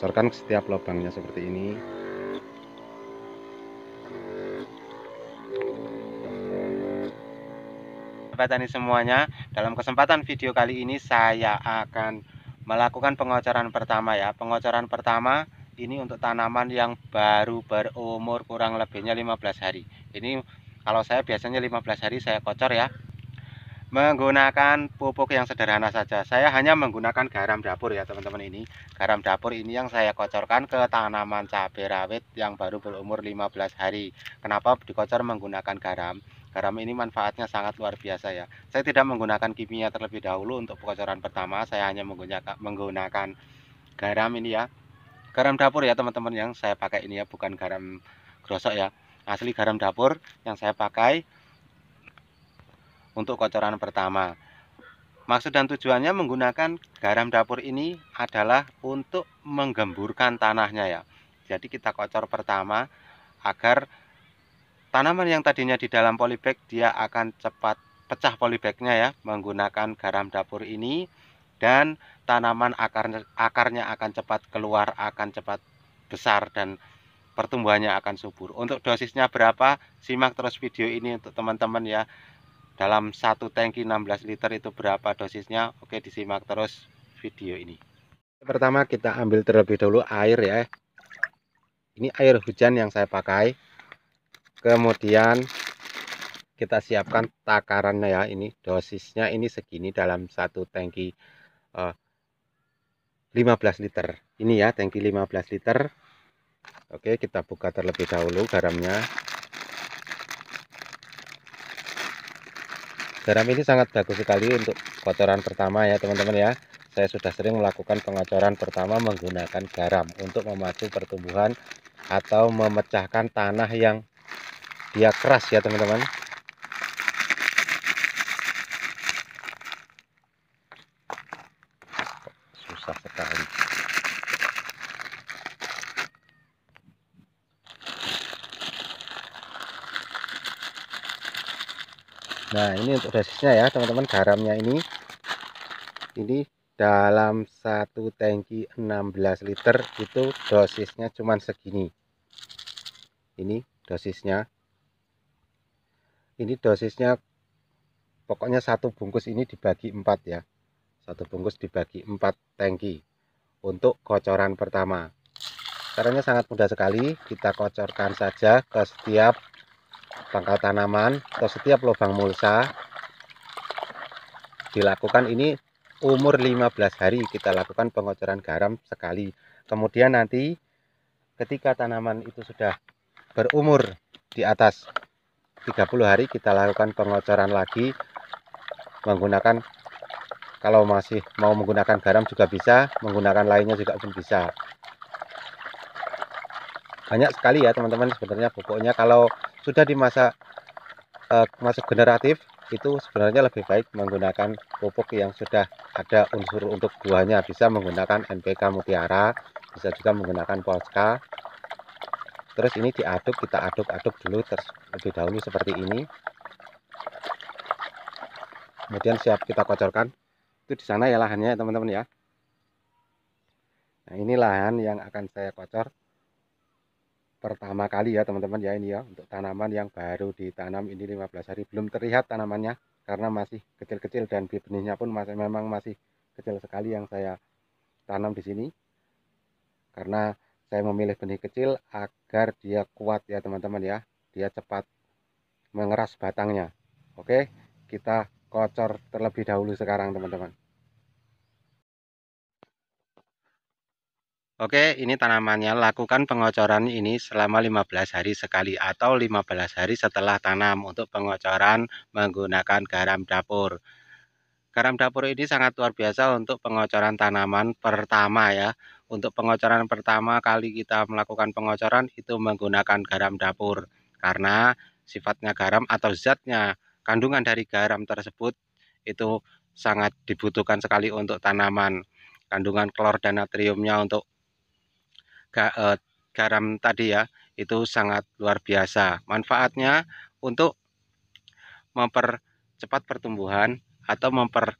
bocorkan setiap lubangnya seperti ini sahabat tani semuanya dalam kesempatan video kali ini saya akan melakukan pengocoran pertama ya pengocoran pertama ini untuk tanaman yang baru berumur kurang lebihnya 15 hari ini kalau saya biasanya 15 hari saya kocor ya menggunakan pupuk yang sederhana saja saya hanya menggunakan garam dapur ya teman-teman ini garam dapur ini yang saya kocorkan ke tanaman cabai rawit yang baru berumur 15 hari kenapa dikocor menggunakan garam garam ini manfaatnya sangat luar biasa ya saya tidak menggunakan kimia terlebih dahulu untuk pekocoran pertama saya hanya menggunakan garam ini ya garam dapur ya teman-teman yang saya pakai ini ya bukan garam grosok ya asli garam dapur yang saya pakai untuk kocoran pertama. Maksud dan tujuannya menggunakan garam dapur ini adalah untuk menggemburkan tanahnya ya. Jadi kita kocor pertama agar tanaman yang tadinya di dalam polybag dia akan cepat pecah polybagnya ya menggunakan garam dapur ini dan tanaman akar akarnya akan cepat keluar akan cepat besar dan pertumbuhannya akan subur. Untuk dosisnya berapa? Simak terus video ini untuk teman-teman ya dalam satu tangki 16 liter itu berapa dosisnya oke disimak terus video ini pertama kita ambil terlebih dahulu air ya ini air hujan yang saya pakai kemudian kita siapkan takarannya ya ini dosisnya ini segini dalam satu tangki uh, 15 liter ini ya tangki 15 liter Oke kita buka terlebih dahulu garamnya garam ini sangat bagus sekali untuk kotoran pertama ya teman-teman ya saya sudah sering melakukan pengocoran pertama menggunakan garam untuk memacu pertumbuhan atau memecahkan tanah yang dia keras ya teman-teman nah ini untuk dosisnya ya teman-teman garamnya ini ini dalam satu tangki 16 liter itu dosisnya cuman segini ini dosisnya ini dosisnya pokoknya satu bungkus ini dibagi empat ya satu bungkus dibagi empat tangki untuk kocoran pertama caranya sangat mudah sekali kita kocorkan saja ke setiap pangkal tanaman atau setiap lubang mulsa dilakukan ini umur 15 hari kita lakukan pengocoran garam sekali kemudian nanti ketika tanaman itu sudah berumur di atas 30 hari kita lakukan pengocoran lagi menggunakan kalau masih mau menggunakan garam juga bisa menggunakan lainnya juga pun bisa banyak sekali ya teman-teman sebenarnya pokoknya kalau sudah di masa uh, eh, masuk generatif itu sebenarnya lebih baik menggunakan pupuk yang sudah ada unsur untuk buahnya bisa menggunakan NPK mutiara bisa juga menggunakan polska terus ini diaduk kita aduk-aduk dulu terlebih dahulu seperti ini kemudian siap kita kocorkan itu di sana ya lahannya teman-teman ya nah ini lahan yang akan saya kocor pertama kali ya teman-teman ya ini ya untuk tanaman yang baru ditanam ini 15 hari belum terlihat tanamannya karena masih kecil-kecil dan benihnya pun masih memang masih kecil sekali yang saya tanam di sini karena saya memilih benih kecil agar dia kuat ya teman-teman ya dia cepat mengeras batangnya oke kita kocor terlebih dahulu sekarang teman-teman Oke, ini tanamannya. Lakukan pengocoran ini selama 15 hari sekali atau 15 hari setelah tanam untuk pengocoran menggunakan garam dapur. Garam dapur ini sangat luar biasa untuk pengocoran tanaman pertama ya. Untuk pengocoran pertama kali kita melakukan pengocoran itu menggunakan garam dapur karena sifatnya garam atau zatnya kandungan dari garam tersebut itu sangat dibutuhkan sekali untuk tanaman. Kandungan klor dan natriumnya untuk Eh, garam tadi ya itu sangat luar biasa manfaatnya untuk mempercepat pertumbuhan atau memper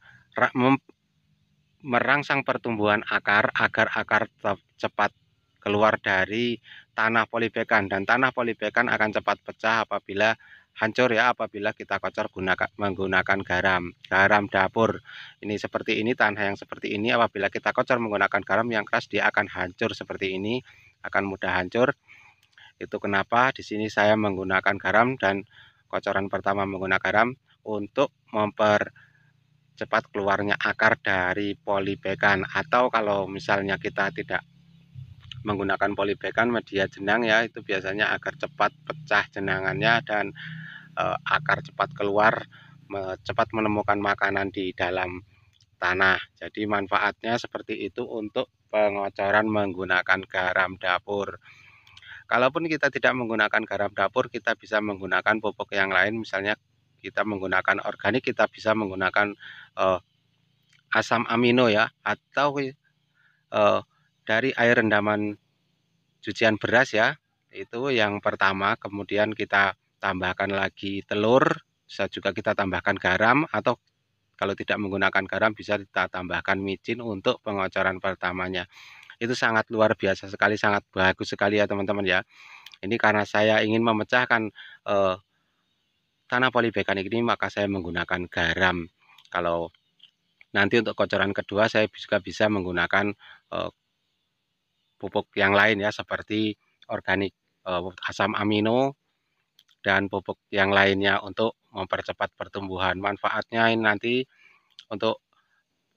merangsang pertumbuhan akar agar akar cepat keluar dari tanah polybagan dan tanah polybagan akan cepat pecah apabila hancur ya apabila kita kocor gunakan, menggunakan garam garam dapur ini seperti ini tanah yang seperti ini apabila kita kocor menggunakan garam yang keras dia akan hancur seperti ini akan mudah hancur itu kenapa di sini saya menggunakan garam dan kocoran pertama menggunakan garam untuk mempercepat keluarnya akar dari polibekan atau kalau misalnya kita tidak menggunakan polybagan media jenang ya itu biasanya agar cepat pecah jenangannya dan e, akar cepat keluar me, cepat menemukan makanan di dalam tanah jadi manfaatnya seperti itu untuk pengocoran menggunakan garam dapur kalaupun kita tidak menggunakan garam dapur kita bisa menggunakan pupuk yang lain misalnya kita menggunakan organik kita bisa menggunakan e, asam amino ya atau e, dari air rendaman cucian beras ya. Itu yang pertama, kemudian kita tambahkan lagi telur, bisa juga kita tambahkan garam atau kalau tidak menggunakan garam bisa kita tambahkan micin untuk pengocoran pertamanya. Itu sangat luar biasa sekali, sangat bagus sekali ya teman-teman ya. Ini karena saya ingin memecahkan eh, tanah polibekanik ini maka saya menggunakan garam. Kalau nanti untuk kocoran kedua saya juga bisa menggunakan eh, pupuk yang lain ya seperti organik uh, asam amino dan pupuk yang lainnya untuk mempercepat pertumbuhan. Manfaatnya ini nanti untuk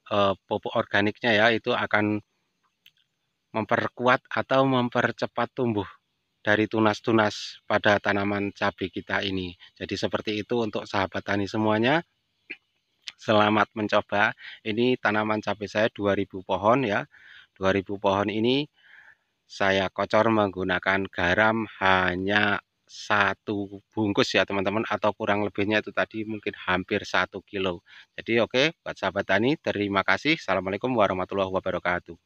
uh, pupuk organiknya ya itu akan memperkuat atau mempercepat tumbuh dari tunas-tunas pada tanaman cabai kita ini. Jadi seperti itu untuk sahabat tani semuanya. Selamat mencoba. Ini tanaman cabai saya 2000 pohon ya. 2000 pohon ini saya kocor menggunakan garam hanya satu bungkus ya teman-teman atau kurang lebihnya itu tadi mungkin hampir satu kilo jadi oke okay, buat sahabat tani terima kasih assalamualaikum warahmatullahi wabarakatuh